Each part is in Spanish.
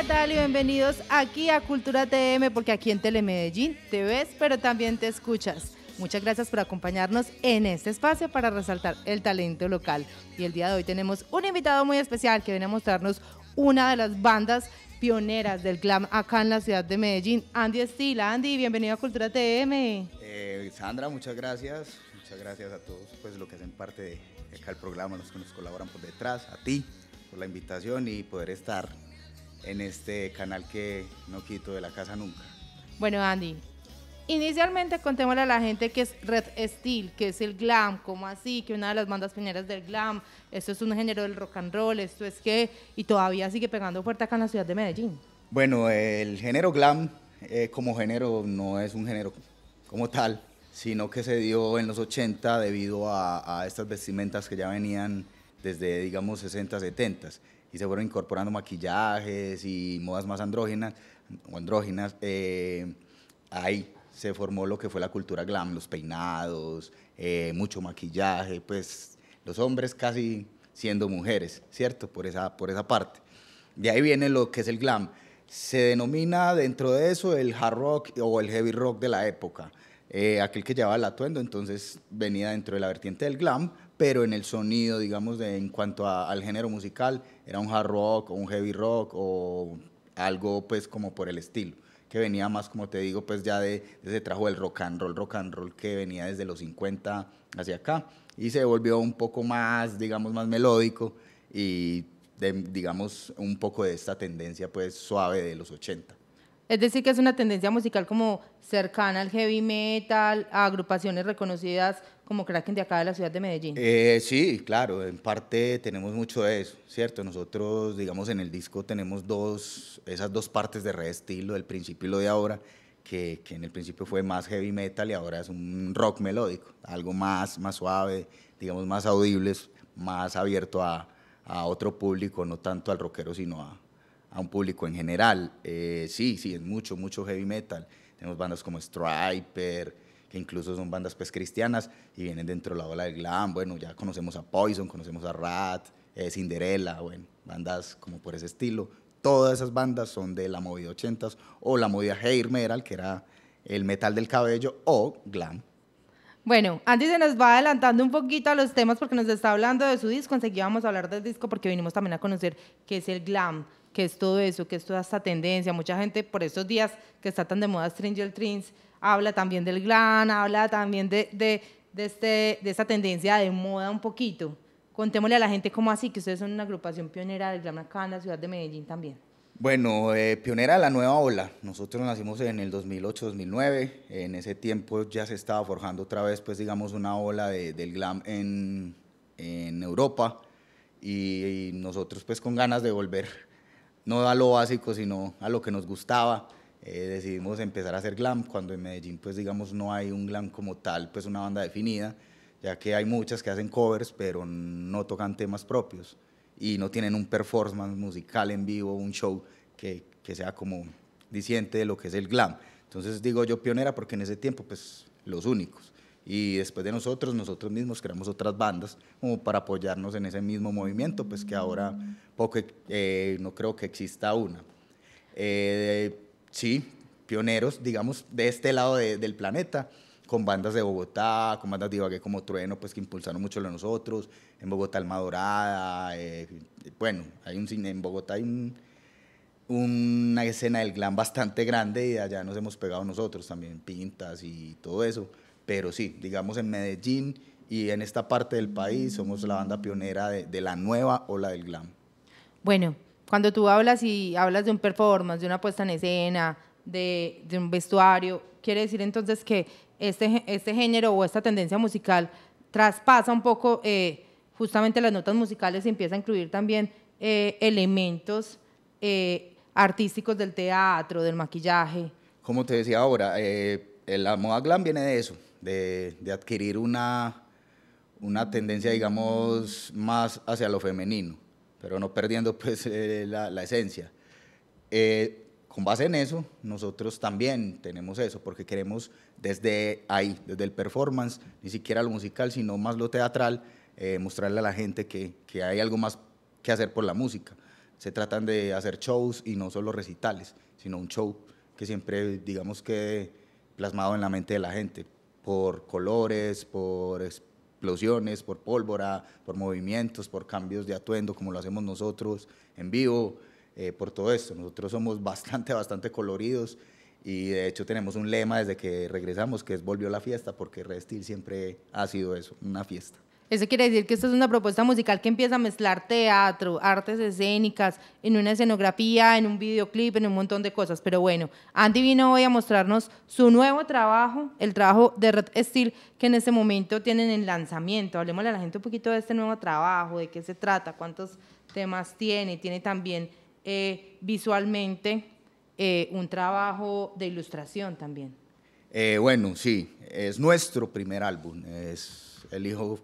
¿qué tal? Y bienvenidos aquí a Cultura TM, porque aquí en Telemedellín te ves, pero también te escuchas. Muchas gracias por acompañarnos en este espacio para resaltar el talento local. Y el día de hoy tenemos un invitado muy especial que viene a mostrarnos una de las bandas pioneras del glam acá en la ciudad de Medellín, Andy Estila. Andy, bienvenido a Cultura TM. Eh, Sandra, muchas gracias. Muchas gracias a todos pues, los que hacen parte de del programa, los que nos colaboran por detrás, a ti por la invitación y poder estar en este canal que no quito de la casa nunca. Bueno, Andy, inicialmente contémosle a la gente que es Red Steel, que es el glam, como así, que una de las bandas pioneras del glam, esto es un género del rock and roll, esto es que, y todavía sigue pegando fuerte acá en la ciudad de Medellín. Bueno, el género glam eh, como género no es un género como tal, sino que se dio en los 80 debido a, a estas vestimentas que ya venían desde, digamos, 60, 70 y se fueron incorporando maquillajes y modas más andrógenas o eh, ahí se formó lo que fue la cultura glam, los peinados, eh, mucho maquillaje, pues los hombres casi siendo mujeres, ¿cierto? Por esa, por esa parte. De ahí viene lo que es el glam. Se denomina dentro de eso el hard rock o el heavy rock de la época. Eh, aquel que llevaba el atuendo, entonces venía dentro de la vertiente del glam, pero en el sonido, digamos, en cuanto al género musical, era un hard rock o un heavy rock o algo pues como por el estilo, que venía más, como te digo, pues ya de, ese trajo del rock and roll, rock and roll que venía desde los 50 hacia acá y se volvió un poco más, digamos, más melódico y digamos un poco de esta tendencia pues suave de los 80. Es decir, que es una tendencia musical como cercana al heavy metal, a agrupaciones reconocidas como Kraken de acá de la ciudad de Medellín. Eh, sí, claro, en parte tenemos mucho de eso, ¿cierto? Nosotros, digamos, en el disco tenemos dos, esas dos partes de reestilo, el principio y lo de ahora, que, que, en el principio fue más heavy metal y ahora es un rock melódico, algo más, más suave, digamos, más audibles, más abierto a, a otro público, no tanto al rockero, sino a, a un público en general. Eh, sí, sí, es mucho, mucho heavy metal. Tenemos bandas como Striper, que incluso son bandas pues cristianas y vienen dentro de la ola del glam. Bueno, ya conocemos a Poison, conocemos a Rat, eh, Cinderella, bueno, bandas como por ese estilo. Todas esas bandas son de la movida 80s o la movida hair metal, que era el metal del cabello, o glam. Bueno, antes se nos va adelantando un poquito a los temas porque nos está hablando de su disco. Enseguida vamos a hablar del disco porque vinimos también a conocer qué es el glam qué es todo eso, qué es toda esta tendencia. Mucha gente por estos días que está tan de moda Stranger trins, habla también del glam, habla también de, este, de esta tendencia de moda un poquito. Contémosle a la gente cómo así, que ustedes son una agrupación pionera del glam acá en la ciudad de Medellín también. Bueno, eh, pionera de la nueva ola. Nosotros nacimos en el 2008-2009. En ese tiempo ya se estaba forjando otra vez, pues digamos, una ola del glam en, Europa. y nosotros pues con ganas de volver no a lo básico, sino a lo que nos gustaba. Eh, decidimos empezar a hacer glam, cuando en Medellín, pues digamos, no hay un glam como tal, pues una banda definida, ya que hay muchas que hacen covers, pero no tocan temas propios y no tienen un performance musical en vivo, un show que, sea como disiente de lo que es el glam. Entonces digo yo pionera porque en ese tiempo, pues los únicos y después de nosotros, nosotros mismos creamos otras bandas como para apoyarnos en ese mismo movimiento, pues que ahora poco, eh, no creo que exista una. Eh, sí, pioneros, digamos, de este lado del planeta, con bandas de Bogotá, con bandas de Ibagué como Trueno, pues que impulsaron mucho lo nosotros, en Bogotá Almadorada, eh, bueno, hay un en Bogotá hay una escena del glam bastante grande y allá nos hemos pegado nosotros también, pintas y todo eso pero sí, digamos en Medellín y en esta parte del país somos la banda pionera de, la nueva ola del glam. Bueno, cuando tú hablas y hablas de un performance, de una puesta en escena, de, un vestuario, quiere decir entonces que este, este género o esta tendencia musical traspasa un poco eh, justamente las notas musicales y empieza a incluir también eh, elementos eh, artísticos del teatro, del maquillaje. Como te decía ahora, la moda glam viene de eso, de, adquirir una, una tendencia, digamos, más hacia lo femenino, pero no perdiendo pues eh, la, esencia. Eh, con base en eso, nosotros también tenemos eso, porque queremos desde ahí, desde el performance, ni siquiera lo musical, sino más lo teatral, eh, mostrarle a la gente que, que, hay algo más que hacer por la música. Se tratan de hacer shows y no solo recitales, sino un show que siempre, digamos que plasmado en la mente de la gente por colores, por explosiones, por pólvora, por movimientos, por cambios de atuendo, como lo hacemos nosotros en vivo, eh, por todo esto. Nosotros somos bastante, bastante coloridos y de hecho tenemos un lema desde que regresamos que es volvió la fiesta, porque Red Steel siempre ha sido eso, una fiesta. Eso quiere decir que esta es una propuesta musical que empieza a mezclar teatro, artes escénicas, en una escenografía, en un videoclip, en un montón de cosas. Pero bueno, Andy vino hoy a mostrarnos su nuevo trabajo, el trabajo de Red Steel, que en este momento tienen en lanzamiento. Hablemosle a la gente un poquito de este nuevo trabajo, de qué se trata, cuántos temas tiene. Tiene también eh, visualmente eh, un trabajo de ilustración también. Eh, bueno, sí, es nuestro primer álbum. Es el hijo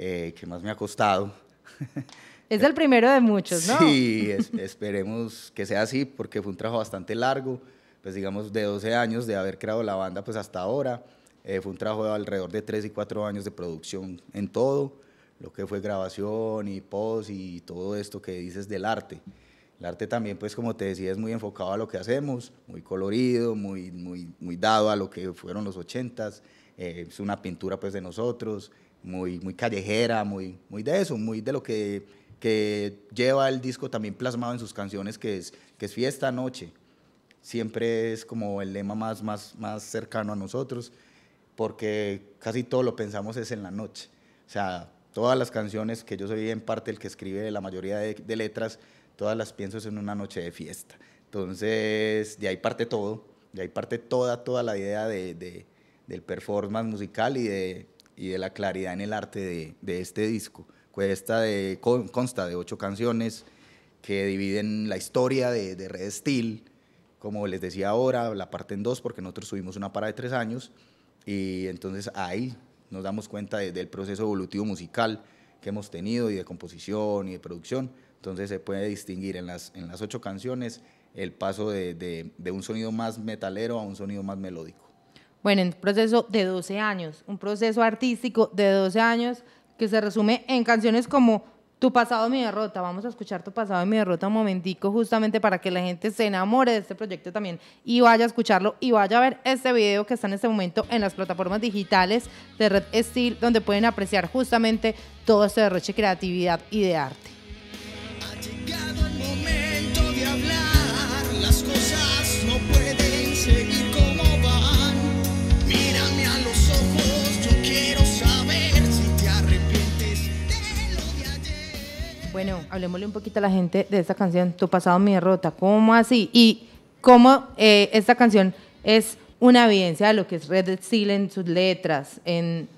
eh, que más me ha costado. Es el primero de muchos, ¿no? Sí, esperemos que sea así, porque fue un trabajo bastante largo, pues digamos de 12 años de haber creado la banda, pues hasta ahora. Eh, fue un trabajo de alrededor de 3 y 4 años de producción en todo, lo que fue grabación y post y todo esto que dices del arte. El arte también, pues como te decía, es muy enfocado a lo que hacemos, muy colorido, muy, muy, muy dado a lo que fueron los ochentas, eh, es una pintura pues de nosotros, muy, callejera, muy, muy de eso, muy de lo que, lleva el disco también plasmado en sus canciones, que es, que es fiesta, noche. Siempre es como el lema más, más, más cercano a nosotros, porque casi todo lo pensamos es en la noche. O sea, todas las canciones que yo soy en parte el que escribe la mayoría de, letras, todas las pienso en una noche de fiesta. Entonces, de ahí parte todo, de ahí parte toda, toda la idea del performance musical y de, y de la claridad en el arte de, este disco. Cuesta de, consta de ocho canciones que dividen la historia de, Red Steel, como les decía ahora, la parte en dos, porque nosotros subimos una para de tres años, y entonces ahí nos damos cuenta del proceso evolutivo musical que hemos tenido y de composición y de producción. Entonces se puede distinguir en las, en las ocho canciones el paso de un sonido más metalero a un sonido más melódico. Bueno, un proceso de 12 años, un proceso artístico de 12 años que se resume en canciones como Tu pasado, mi derrota. Vamos a escuchar Tu pasado, mi derrota un momentico justamente para que la gente se enamore de este proyecto también y vaya a escucharlo y vaya a ver este video que está en este momento en las plataformas digitales de Red Steel donde pueden apreciar justamente todo este derroche de creatividad y de arte. Bueno, hablemosle un poquito a la gente de esta canción, Tu pasado, mi derrota. ¿Cómo así? Y cómo eh, esta canción es una evidencia de lo que es Red Steel en sus letras, en,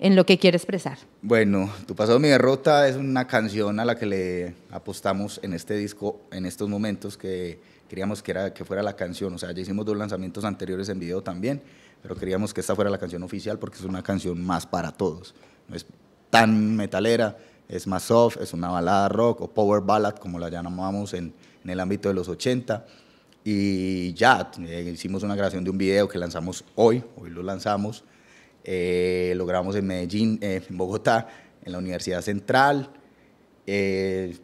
lo que quiere expresar. Bueno, Tu pasado, mi derrota es una canción a la que le apostamos en este disco, en estos momentos que queríamos que, era, que fuera la canción. O sea, ya hicimos dos lanzamientos anteriores en video también, pero queríamos que esta fuera la canción oficial porque es una canción más para todos. No es tan metalera, es más soft, es una balada rock o power ballad, como la llamamos en, en el ámbito de los 80. Y ya, eh, hicimos una grabación de un video que lanzamos hoy, hoy lo lanzamos, eh, lo grabamos en Medellín, eh, en Bogotá, en la Universidad Central. Eh,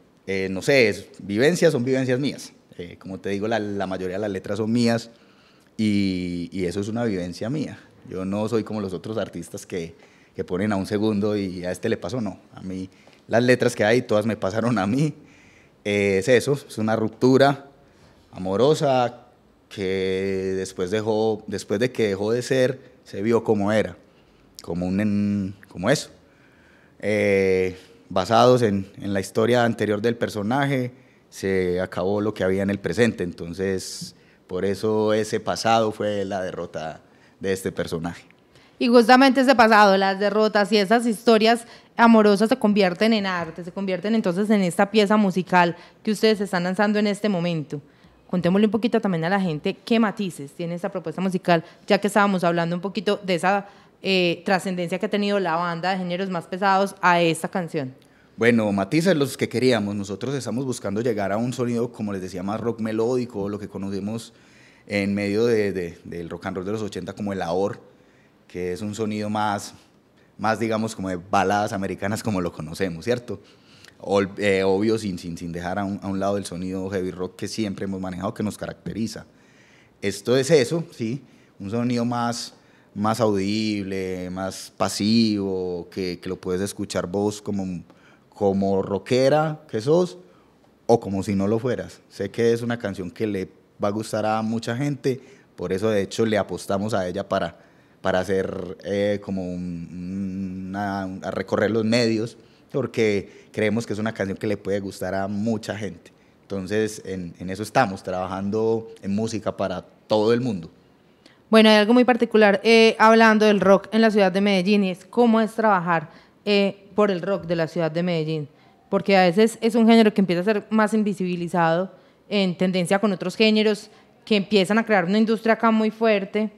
no sé, es, vivencias son vivencias mías. como te digo, la, mayoría de las letras son mías y, eso es una vivencia mía. Yo no soy como los otros artistas que, que ponen a un segundo y a este le pasó, no. A mí las letras que hay, todas me pasaron a mí. Eh, es eso, es una ruptura amorosa que después, dejó, después de que dejó de ser, se vio como era, como, un, como eso. Eh, basados en, en la historia anterior del personaje, se acabó lo que había en el presente, entonces por eso ese pasado fue la derrota de este personaje. Y justamente ese pasado, las derrotas y esas historias amorosas se convierten en arte, se convierten entonces en esta pieza musical que ustedes están lanzando en este momento. Contémosle un poquito también a la gente qué matices tiene esta propuesta musical, ya que estábamos hablando un poquito de esa eh, trascendencia que ha tenido la banda de géneros más pesados a esta canción. Bueno, matices los que queríamos. Nosotros estamos buscando llegar a un sonido, como les decía, más rock melódico, lo que conocemos en medio del rock and roll de los 80 como el ahor, que es un sonido más más, digamos, como de baladas americanas como lo conocemos, ¿cierto? Eh, obvio, sin, sin, sin dejar a un, lado el sonido heavy rock que siempre hemos manejado, que nos caracteriza. Esto es eso, ¿sí? Un sonido más, más audible, más pasivo, que, que lo puedes escuchar vos como, como rockera que sos o como si no lo fueras. Sé que es una canción que le va a gustar a mucha gente, por eso de hecho le apostamos a ella para para hacer eh, como un, a recorrer los medios, porque creemos que es una canción que le puede gustar a mucha gente. Entonces, en, eso estamos, trabajando en música para todo el mundo. Bueno, hay algo muy particular eh, hablando del rock en la ciudad de Medellín y es cómo es trabajar eh, por el rock de la ciudad de Medellín, porque a veces es un género que empieza a ser más invisibilizado en tendencia con otros géneros que empiezan a crear una industria acá muy fuerte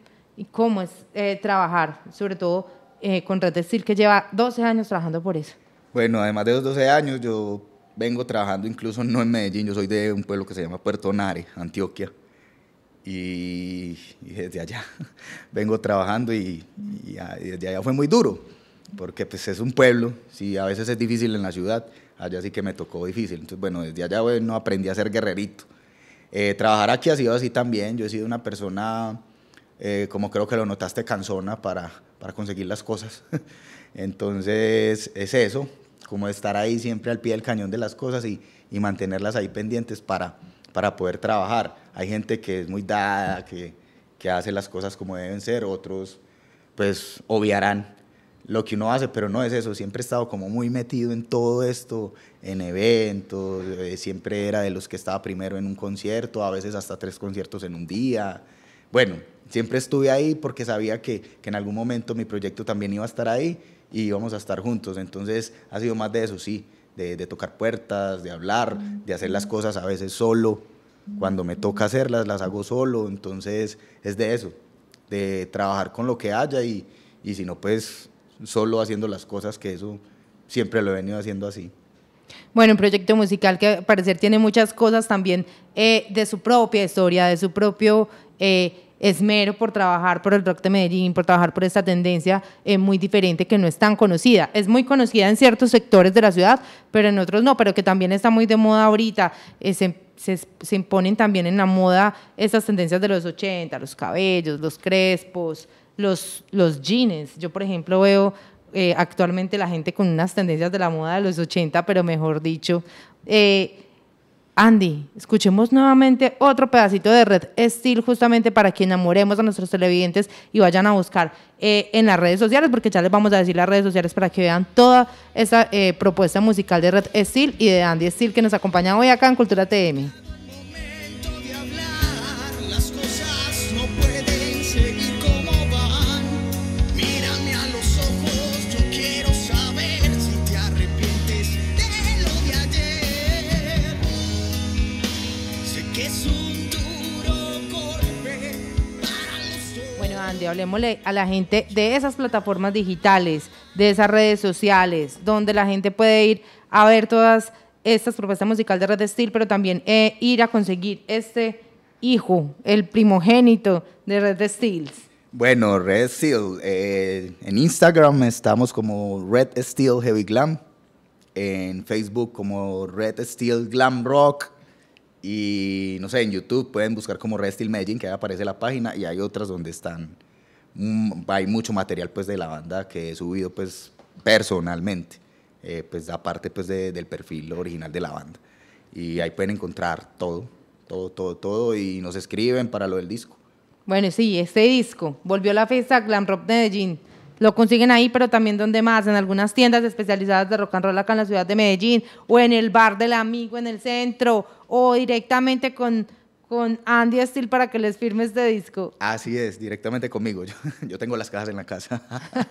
cómo es eh, trabajar, sobre todo eh, con Red que lleva 12 años trabajando por eso. Bueno, además de esos 12 años, yo vengo trabajando incluso no en Medellín, yo soy de un pueblo que se llama Puerto Nare, Antioquia. Y, desde allá vengo trabajando y, desde allá fue muy duro, porque pues es un pueblo, si a veces es difícil en la ciudad, allá sí que me tocó difícil. Entonces, bueno, desde allá bueno, aprendí a ser guerrerito. Eh, trabajar aquí ha sido así también, yo he sido una persona eh, como creo que lo notaste, cansona para, para conseguir las cosas. Entonces es eso, como estar ahí siempre al pie del cañón de las cosas y, y mantenerlas ahí pendientes para, para poder trabajar. Hay gente que es muy dada, que, que hace las cosas como deben ser, otros pues obviarán lo que uno hace, pero no es eso, siempre he estado como muy metido en todo esto, en eventos, eh, siempre era de los que estaba primero en un concierto, a veces hasta tres conciertos en un día, bueno, siempre estuve ahí porque sabía que, en algún momento mi proyecto también iba a estar ahí y íbamos a estar juntos. Entonces ha sido más de eso, sí, de, tocar puertas, de hablar, mm. de hacer las cosas a veces solo. Cuando me toca hacerlas, las hago solo. Entonces es de eso, de trabajar con lo que haya y, y si no, pues solo haciendo las cosas, que eso siempre lo he venido haciendo así. Bueno, un proyecto musical que al parecer tiene muchas cosas también eh, de su propia historia, de su propio eh, esmero por trabajar por el rock de Medellín, por trabajar por esta tendencia eh, muy diferente que no es tan conocida. Es muy conocida en ciertos sectores de la ciudad, pero en otros no, pero que también está muy de moda ahorita. Se, imponen también en la moda esas tendencias de los 80, los cabellos, los crespos, los jeans. Yo, por ejemplo, veo eh, actualmente la gente con unas tendencias de la moda de los 80, pero mejor dicho. Eh, Andy, escuchemos nuevamente otro pedacito de Red Steel justamente para que enamoremos a nuestros televidentes y vayan a buscar eh, en las redes sociales, porque ya les vamos a decir las redes sociales para que vean toda esa propuesta musical de Red Steel y de Andy Steel que nos acompaña hoy acá en Cultura TM. hablemosle a la gente de esas plataformas digitales, de esas redes sociales, donde la gente puede ir a ver todas estas propuestas musicales de Red Steel, pero también eh, ir a conseguir este hijo, el primogénito de Red Steels. Bueno, Red Steel, eh, en Instagram estamos como Red Steel Heavy Glam, en Facebook como Red Steel Glam Rock, y no sé, en YouTube pueden buscar como Red Steel Medellín, que ahí aparece la página, y hay otras donde están hay mucho material pues de la banda que he subido pues personalmente, eh, pues aparte pues del perfil original de la banda. Y ahí pueden encontrar todo, todo, todo, todo y nos escriben para lo del disco. Bueno, sí, este disco volvió a la fiesta Glam Rock de Medellín. Lo consiguen ahí, pero también donde más, en algunas tiendas especializadas de rock and roll acá en la ciudad de Medellín, o en el bar del amigo en el centro, o directamente con con Andy Steel para que les firme este disco. Así es, directamente conmigo. Yo, tengo las cajas en la casa.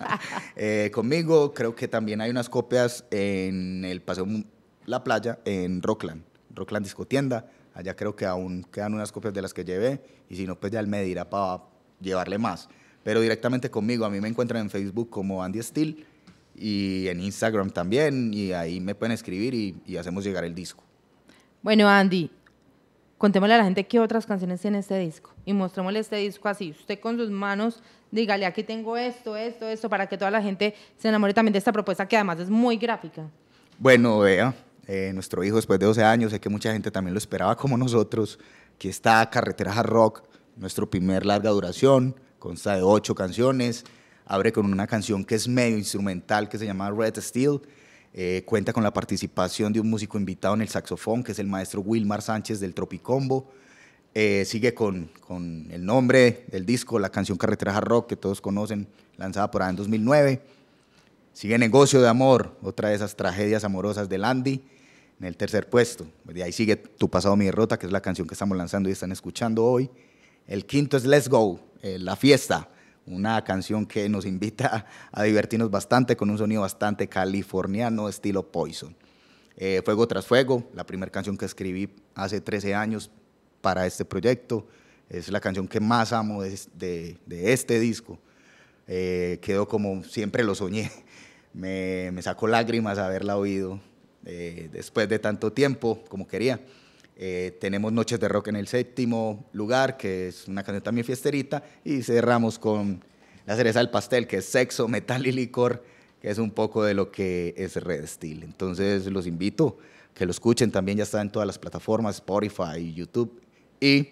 Eh, conmigo creo que también hay unas copias en el Paseo La Playa, en Rockland, Rockland Discotienda. Allá creo que aún quedan unas copias de las que llevé y si no, pues ya él me dirá para llevarle más. Pero directamente conmigo, a mí me encuentran en Facebook como Andy Steel y en Instagram también y ahí me pueden escribir y hacemos llegar el disco. Bueno, Andy, contémosle a la gente qué otras canciones tiene este disco y mostrémosle este disco así, usted con sus manos, dígale, aquí tengo esto, esto, esto, para que toda la gente se enamore también de esta propuesta que además es muy gráfica. Bueno, vea, eh, nuestro hijo después de 12 años, sé que mucha gente también lo esperaba como nosotros, que está Carretera Hard Rock, nuestro primer larga duración, consta de ocho canciones, abre con una canción que es medio instrumental que se llama Red Steel eh, cuenta con la participación de un músico invitado en el saxofón, que es el maestro Wilmar Sánchez del Tropicombo. Eh, sigue con, el nombre del disco, la canción Carretera Hard Rock, que todos conocen, lanzada por ahí en 2009. Sigue Negocio de Amor, otra de esas tragedias amorosas de Landy, en el tercer puesto. Pues de ahí sigue Tu Pasado, Mi Derrota, que es la canción que estamos lanzando y están escuchando hoy. El quinto es Let's Go, eh, La Fiesta, una canción que nos invita a, divertirnos bastante con un sonido bastante californiano, estilo Poison. Eh, fuego tras Fuego, la primera canción que escribí hace 13 años para este proyecto, es la canción que más amo de, este disco. Eh, quedó como siempre lo soñé, me, sacó lágrimas haberla oído eh, después de tanto tiempo como quería. Eh, tenemos Noches de Rock en el séptimo lugar, que es una canción también fiesterita. Y cerramos con la cereza del pastel, que es Sexo, Metal y Licor, que es un poco de lo que es Red Steel. Entonces los invito a que lo escuchen. También ya está en todas las plataformas, Spotify, YouTube. Y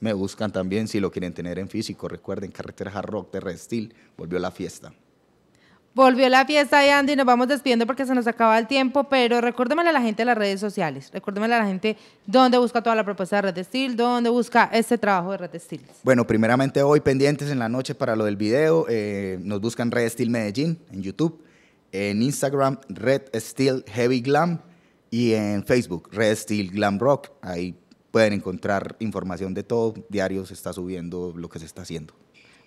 me buscan también si lo quieren tener en físico. Recuerden, Carretera Hard Rock de Red Steel volvió la fiesta. Volvió la fiesta de Andy, nos vamos despidiendo porque se nos acaba el tiempo, pero recuérdeme a la gente de las redes sociales, recuérdeme a la gente dónde busca toda la propuesta de Red Steel, dónde busca este trabajo de Red Steel. Bueno, primeramente hoy pendientes en la noche para lo del video, eh, nos buscan Red Steel Medellín en YouTube, en Instagram Red Steel Heavy Glam y en Facebook Red Steel Glam Rock, ahí pueden encontrar información de todo, diario se está subiendo lo que se está haciendo.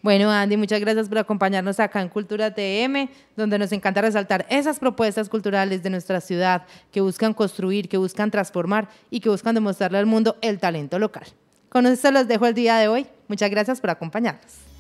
Bueno, Andy, muchas gracias por acompañarnos acá en Cultura TM, donde nos encanta resaltar esas propuestas culturales de nuestra ciudad que buscan construir, que buscan transformar y que buscan demostrarle al mundo el talento local. Con esto los dejo el día de hoy. Muchas gracias por acompañarnos.